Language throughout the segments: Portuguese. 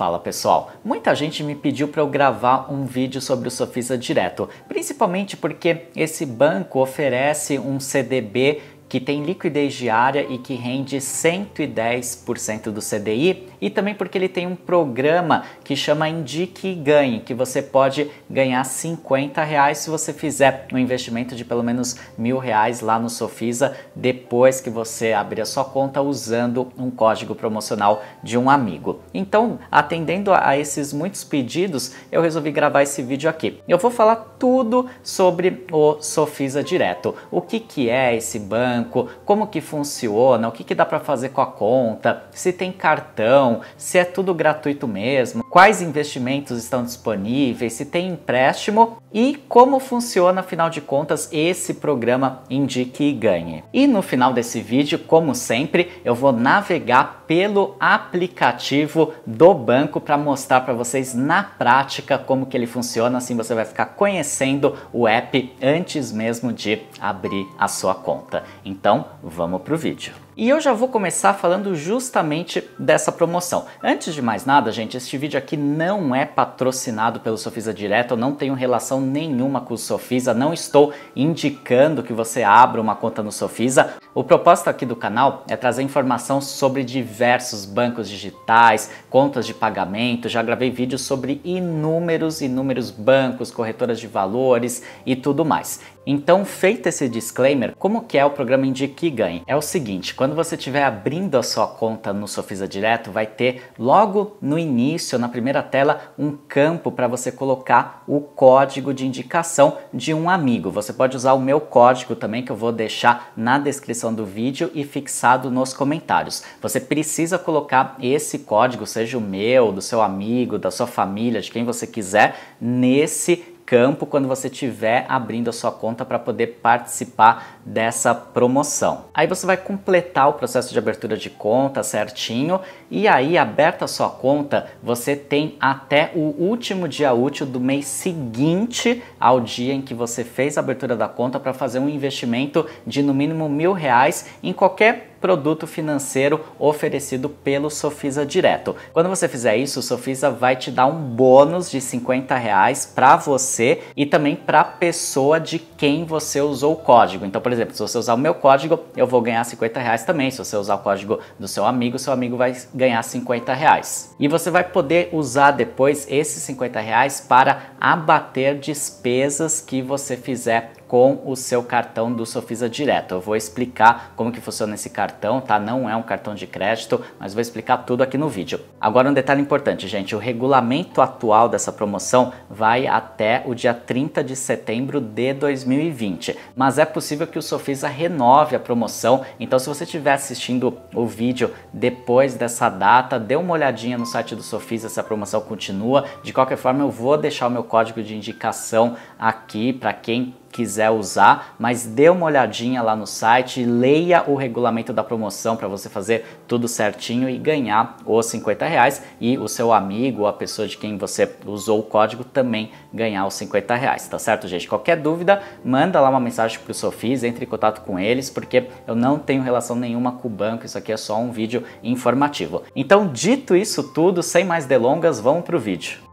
Fala pessoal, muita gente me pediu para eu gravar um vídeo sobre o Sofisa Direto, principalmente porque esse banco oferece um CDB que tem liquidez diária e que rende 110% do CDI, e também porque ele tem um programa que chama Indique e Ganhe, que você pode ganhar 50 reais se você fizer um investimento de pelo menos mil reais lá no Sofisa depois que você abrir a sua conta usando um código promocional de um amigo. Então, atendendo a esses muitos pedidos, eu resolvi gravar esse vídeo aqui. Eu vou falar tudo sobre o Sofisa Direto, o que, que é esse banco, banco, como que funciona, o que, que dá para fazer com a conta, se tem cartão, se é tudo gratuito mesmo, quais investimentos estão disponíveis, se tem empréstimo e como funciona, afinal de contas, esse programa Indique e Ganhe. E no final desse vídeo, como sempre, eu vou navegar pelo aplicativo do banco para mostrar para vocês na prática como que ele funciona, assim você vai ficar conhecendo o app antes mesmo de abrir a sua conta. Então, vamos para o vídeo. E eu já vou começar falando justamente dessa promoção. Antes de mais nada, gente, este vídeo aqui não é patrocinado pelo Sofisa Direto, eu não tenho relação nenhuma com o Sofisa, não estou indicando que você abra uma conta no Sofisa. O propósito aqui do canal é trazer informação sobre diversos bancos digitais, contas de pagamento, já gravei vídeos sobre inúmeros, inúmeros bancos, corretoras de valores e tudo mais. Então, feito esse disclaimer, como que é o programa Indique Ganhe? É o seguinte, quando você estiver abrindo a sua conta no Sofisa Direto, vai ter logo no início, na primeira tela, um campo para você colocar o código de indicação de um amigo. Você pode usar o meu código também, que eu vou deixar na descrição do vídeo e fixado nos comentários. Você precisa colocar esse código, seja o meu, do seu amigo, da sua família, de quem você quiser, nesse campo quando você estiver abrindo a sua conta para poder participar dessa promoção. Aí você vai completar o processo de abertura de conta certinho e aí aberta sua conta, você tem até o último dia útil do mês seguinte ao dia em que você fez a abertura da conta para fazer um investimento de no mínimo mil reais em qualquer produto financeiro oferecido pelo Sofisa Direto. Quando você fizer isso, o Sofisa vai te dar um bônus de 50 reais para você e também para a pessoa de quem você usou o código. Então, por por exemplo, se você usar o meu código, eu vou ganhar 50 reais também. Se você usar o código do seu amigo, seu amigo vai ganhar 50 reais. E você vai poder usar depois esses 50 reais para abater despesas que você fizer com o seu cartão do Sofisa Direto. Eu vou explicar como que funciona esse cartão, tá? Não é um cartão de crédito, mas vou explicar tudo aqui no vídeo. Agora um detalhe importante, gente, o regulamento atual dessa promoção vai até o dia 30 de setembro de 2020, mas é possível que o Sofisa renove a promoção, então se você estiver assistindo o vídeo depois dessa data, dê uma olhadinha no site do Sofisa se a promoção continua. De qualquer forma, eu vou deixar o meu código de indicação aqui para quem quiser usar, mas dê uma olhadinha lá no site, leia o regulamento da promoção para você fazer tudo certinho e ganhar os 50 reais e o seu amigo a pessoa de quem você usou o código também ganhar os 50 reais, tá certo, gente? Qualquer dúvida, manda lá uma mensagem pro Sofis, entre em contato com eles, porque eu não tenho relação nenhuma com o banco, isso aqui é só um vídeo informativo. Então, dito isso tudo, sem mais delongas, vamos o vídeo.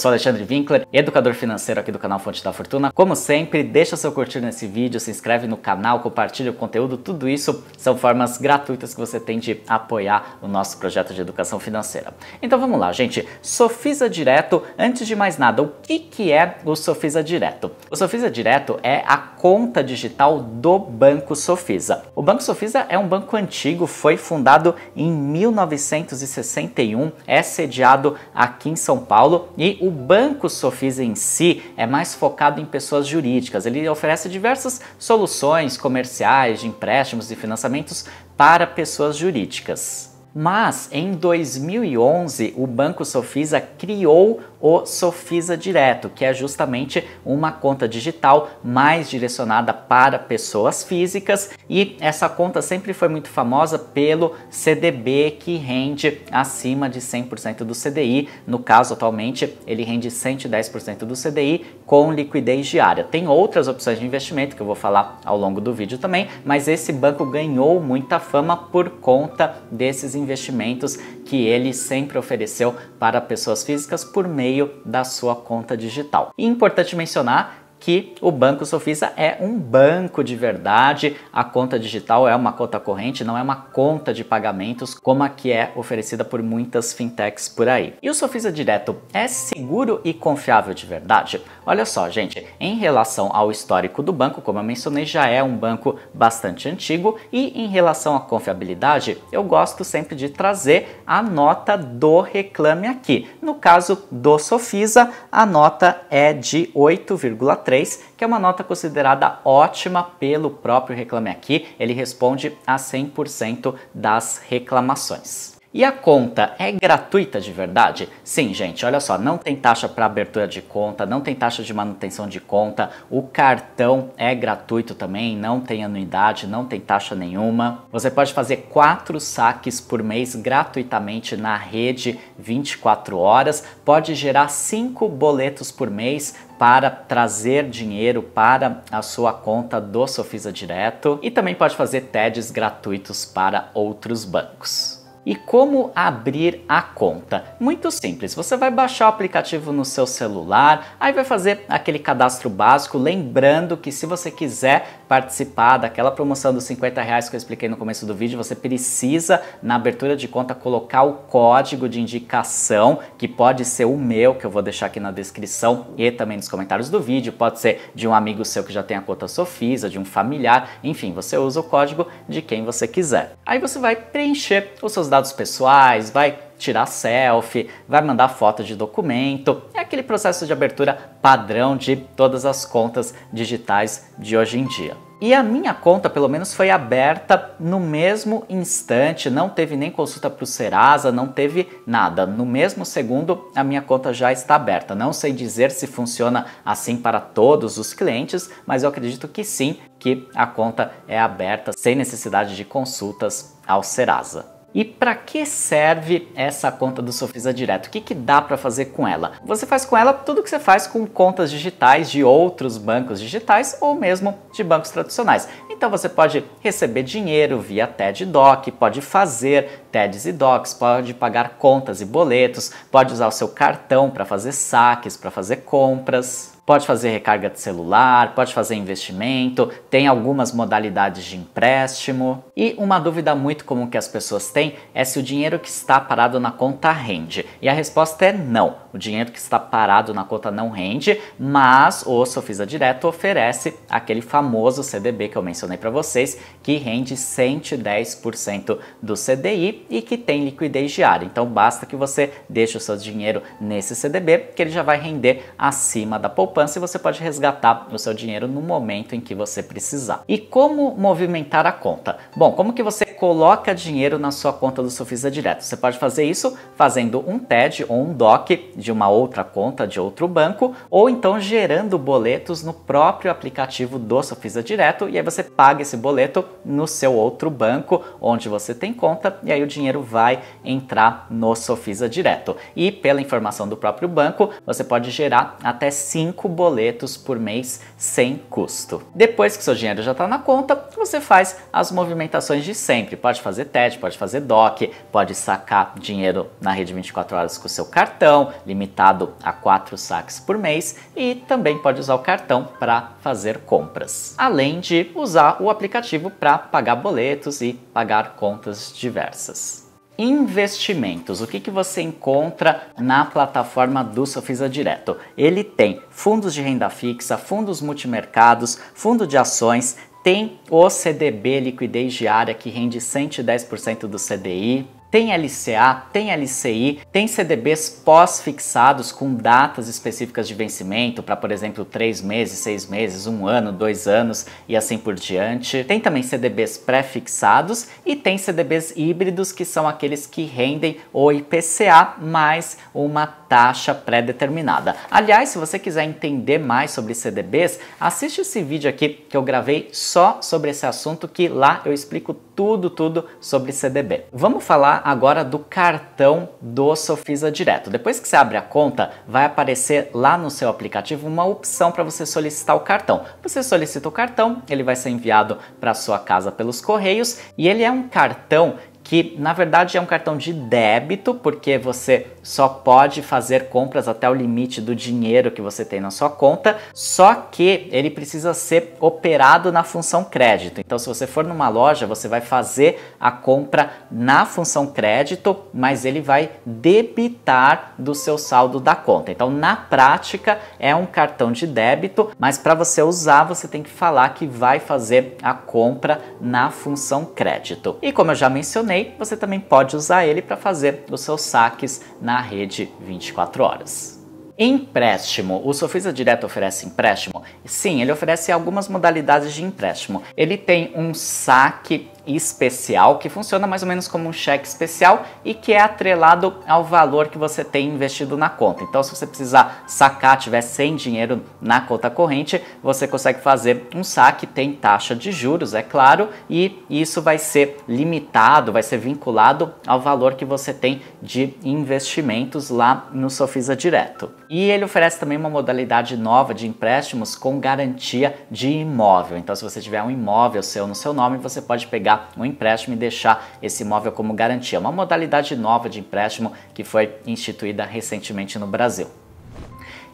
sou Alexandre Winkler, educador financeiro aqui do canal Fonte da Fortuna. Como sempre, deixa seu curtir nesse vídeo, se inscreve no canal, compartilha o conteúdo, tudo isso são formas gratuitas que você tem de apoiar o nosso projeto de educação financeira. Então vamos lá, gente. Sofisa Direto, antes de mais nada, o que, que é o Sofisa Direto? O Sofisa Direto é a conta digital do Banco Sofisa. O Banco Sofisa é um banco antigo, foi fundado em 1961, é sediado aqui em São Paulo e o o Banco Sofis em si é mais focado em pessoas jurídicas. Ele oferece diversas soluções comerciais, de empréstimos e financiamentos para pessoas jurídicas. Mas em 2011, o Banco Sofisa criou o Sofisa Direto, que é justamente uma conta digital mais direcionada para pessoas físicas, e essa conta sempre foi muito famosa pelo CDB que rende acima de 100% do CDI. No caso, atualmente, ele rende 110% do CDI com liquidez diária. Tem outras opções de investimento que eu vou falar ao longo do vídeo também, mas esse banco ganhou muita fama por conta desses investimentos que ele sempre ofereceu para pessoas físicas por meio da sua conta digital. E é importante mencionar que o Banco Sofisa é um banco de verdade, a conta digital é uma conta corrente, não é uma conta de pagamentos como a que é oferecida por muitas fintechs por aí. E o Sofisa Direto é seguro e confiável de verdade? Olha só, gente, em relação ao histórico do banco, como eu mencionei, já é um banco bastante antigo e em relação à confiabilidade, eu gosto sempre de trazer a nota do reclame aqui. No caso do Sofisa, a nota é de 8,3 3, que é uma nota considerada ótima pelo próprio Reclame Aqui, ele responde a 100% das reclamações. E a conta é gratuita de verdade? Sim, gente, olha só, não tem taxa para abertura de conta, não tem taxa de manutenção de conta, o cartão é gratuito também, não tem anuidade, não tem taxa nenhuma. Você pode fazer quatro saques por mês gratuitamente na rede 24 horas, pode gerar cinco boletos por mês, para trazer dinheiro para a sua conta do Sofisa Direto e também pode fazer TEDs gratuitos para outros bancos. E como abrir a conta? Muito simples, você vai baixar o aplicativo no seu celular, aí vai fazer aquele cadastro básico, lembrando que se você quiser participar daquela promoção dos 50 reais que eu expliquei no começo do vídeo, você precisa, na abertura de conta, colocar o código de indicação, que pode ser o meu, que eu vou deixar aqui na descrição e também nos comentários do vídeo, pode ser de um amigo seu que já tem a conta Sofisa, de um familiar, enfim, você usa o código de quem você quiser. Aí você vai preencher os seus dados pessoais, vai tirar selfie, vai mandar foto de documento aquele processo de abertura padrão de todas as contas digitais de hoje em dia. E a minha conta, pelo menos, foi aberta no mesmo instante, não teve nem consulta para o Serasa, não teve nada. No mesmo segundo, a minha conta já está aberta. Não sei dizer se funciona assim para todos os clientes, mas eu acredito que sim, que a conta é aberta sem necessidade de consultas ao Serasa. E para que serve essa conta do Sofisa Direto? O que, que dá para fazer com ela? Você faz com ela tudo o que você faz com contas digitais de outros bancos digitais ou mesmo de bancos tradicionais. Então você pode receber dinheiro via TED Doc, pode fazer TEDs e Docs, pode pagar contas e boletos, pode usar o seu cartão para fazer saques, para fazer compras. Pode fazer recarga de celular, pode fazer investimento, tem algumas modalidades de empréstimo. E uma dúvida muito comum que as pessoas têm é se o dinheiro que está parado na conta rende. E a resposta é não. O dinheiro que está parado na conta não rende, mas o Sofisa Direto oferece aquele famoso CDB que eu mencionei para vocês, que rende 110% do CDI e que tem liquidez diária. Então basta que você deixe o seu dinheiro nesse CDB, que ele já vai render acima da poupança poupança e você pode resgatar o seu dinheiro no momento em que você precisar. E como movimentar a conta? Bom, como que você coloca dinheiro na sua conta do Sofisa Direto? Você pode fazer isso fazendo um TED ou um DOC de uma outra conta de outro banco, ou então gerando boletos no próprio aplicativo do Sofisa Direto, e aí você paga esse boleto no seu outro banco onde você tem conta, e aí o dinheiro vai entrar no Sofisa Direto. E pela informação do próprio banco, você pode gerar até 5 boletos por mês sem custo. Depois que seu dinheiro já está na conta, você faz as movimentações de sempre. Pode fazer TED, pode fazer DOC, pode sacar dinheiro na rede 24 horas com seu cartão, limitado a 4 saques por mês, e também pode usar o cartão para fazer compras. Além de usar o aplicativo para pagar boletos e pagar contas diversas investimentos. O que, que você encontra na plataforma do Sofisa Direto? Ele tem fundos de renda fixa, fundos multimercados, fundo de ações, tem o CDB liquidez diária que rende 110% do CDI, tem LCA, tem LCI, tem CDBs pós-fixados com datas específicas de vencimento, para por exemplo, três meses, seis meses, um ano, dois anos e assim por diante. Tem também CDBs pré-fixados e tem CDBs híbridos, que são aqueles que rendem o IPCA mais uma taxa pré-determinada. Aliás, se você quiser entender mais sobre CDBs, assiste esse vídeo aqui que eu gravei só sobre esse assunto que lá eu explico tudo, tudo sobre CDB. Vamos falar agora do cartão do Sofisa Direto. Depois que você abre a conta, vai aparecer lá no seu aplicativo uma opção para você solicitar o cartão. Você solicita o cartão, ele vai ser enviado para sua casa pelos correios e ele é um cartão que na verdade é um cartão de débito, porque você só pode fazer compras até o limite do dinheiro que você tem na sua conta, só que ele precisa ser operado na função crédito. Então, se você for numa loja, você vai fazer a compra na função crédito, mas ele vai debitar do seu saldo da conta. Então, na prática, é um cartão de débito, mas para você usar, você tem que falar que vai fazer a compra na função crédito. E como eu já mencionei, você também pode usar ele para fazer os seus saques na rede 24 horas. Empréstimo. O Sofisa Direto oferece empréstimo? Sim, ele oferece algumas modalidades de empréstimo. Ele tem um saque especial, que funciona mais ou menos como um cheque especial e que é atrelado ao valor que você tem investido na conta. Então, se você precisar sacar, tiver sem dinheiro na conta corrente, você consegue fazer um saque, tem taxa de juros, é claro, e isso vai ser limitado, vai ser vinculado ao valor que você tem de investimentos lá no Sofisa Direto. E ele oferece também uma modalidade nova de empréstimos com garantia de imóvel. Então, se você tiver um imóvel seu no seu nome, você pode pegar pegar um empréstimo e deixar esse imóvel como garantia. Uma modalidade nova de empréstimo que foi instituída recentemente no Brasil.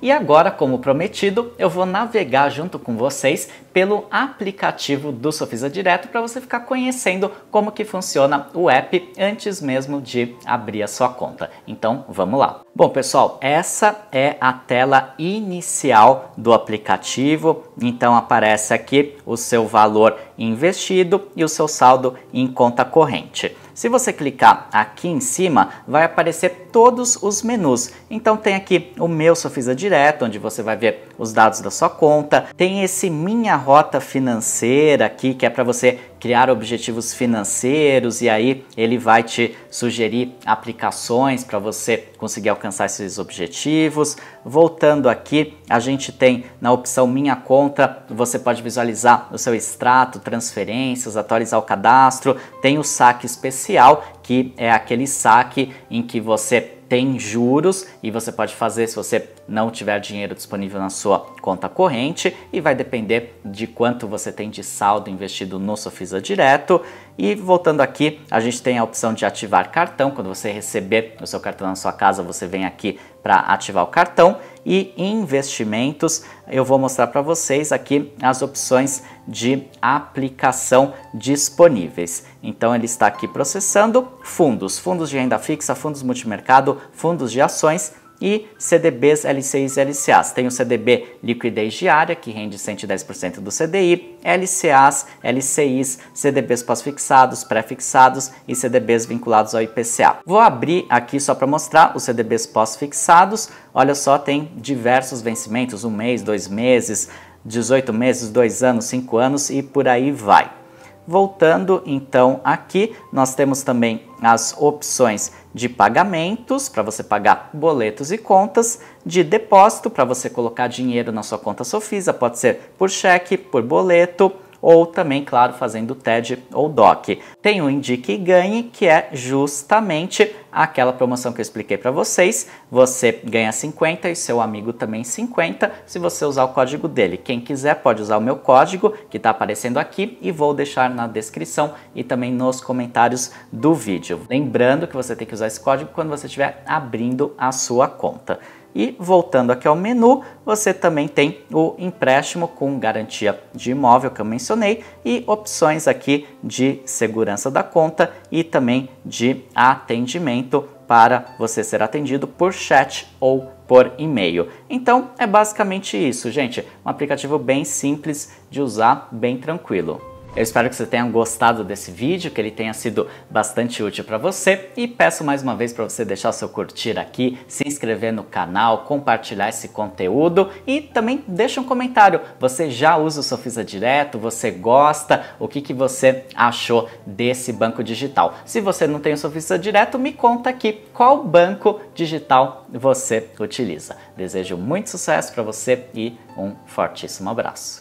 E agora, como prometido, eu vou navegar junto com vocês pelo aplicativo do Sofisa Direto para você ficar conhecendo como que funciona o app antes mesmo de abrir a sua conta. Então, vamos lá. Bom, pessoal, essa é a tela inicial do aplicativo. Então aparece aqui o seu valor investido e o seu saldo em conta corrente. Se você clicar aqui em cima, vai aparecer todos os menus. Então tem aqui o meu Sofisa Direto, onde você vai ver os dados da sua conta, tem esse Minha Rota Financeira aqui, que é para você criar objetivos financeiros e aí ele vai te sugerir aplicações para você conseguir alcançar esses objetivos. Voltando aqui, a gente tem na opção Minha Conta, você pode visualizar o seu extrato, transferências, atualizar o cadastro, tem o saque especial, que é aquele saque em que você tem juros e você pode fazer se você não tiver dinheiro disponível na sua conta corrente e vai depender de quanto você tem de saldo investido no Sofisa Direto. E voltando aqui, a gente tem a opção de ativar cartão. Quando você receber o seu cartão na sua casa, você vem aqui para ativar o cartão e investimentos. Eu vou mostrar para vocês aqui as opções de aplicação disponíveis. Então ele está aqui processando fundos, fundos de renda fixa, fundos multimercado, fundos de ações e CDBs LCIs e LCAs. Tem o CDB liquidez diária, que rende 110% do CDI, LCAs, LCIs, CDBs pós-fixados, pré-fixados e CDBs vinculados ao IPCA. Vou abrir aqui só para mostrar os CDBs pós-fixados. Olha só, tem diversos vencimentos, um mês, dois meses, 18 meses, dois anos, cinco anos e por aí vai. Voltando então aqui, nós temos também as opções de pagamentos para você pagar boletos e contas, de depósito para você colocar dinheiro na sua conta Sofisa, pode ser por cheque, por boleto, ou também, claro, fazendo TED ou DOC. Tem o Indique e Ganhe, que é justamente aquela promoção que eu expliquei para vocês. Você ganha 50 e seu amigo também 50 se você usar o código dele. Quem quiser pode usar o meu código que está aparecendo aqui e vou deixar na descrição e também nos comentários do vídeo. Lembrando que você tem que usar esse código quando você estiver abrindo a sua conta. E voltando aqui ao menu, você também tem o empréstimo com garantia de imóvel que eu mencionei e opções aqui de segurança da conta e também de atendimento para você ser atendido por chat ou por e-mail. Então é basicamente isso, gente. Um aplicativo bem simples de usar, bem tranquilo. Eu espero que você tenha gostado desse vídeo, que ele tenha sido bastante útil para você e peço mais uma vez para você deixar o seu curtir aqui, se inscrever no canal, compartilhar esse conteúdo e também deixa um comentário. Você já usa o Sofisa Direto? Você gosta? O que, que você achou desse banco digital? Se você não tem o Sofisa Direto, me conta aqui qual banco digital você utiliza. Desejo muito sucesso para você e um fortíssimo abraço.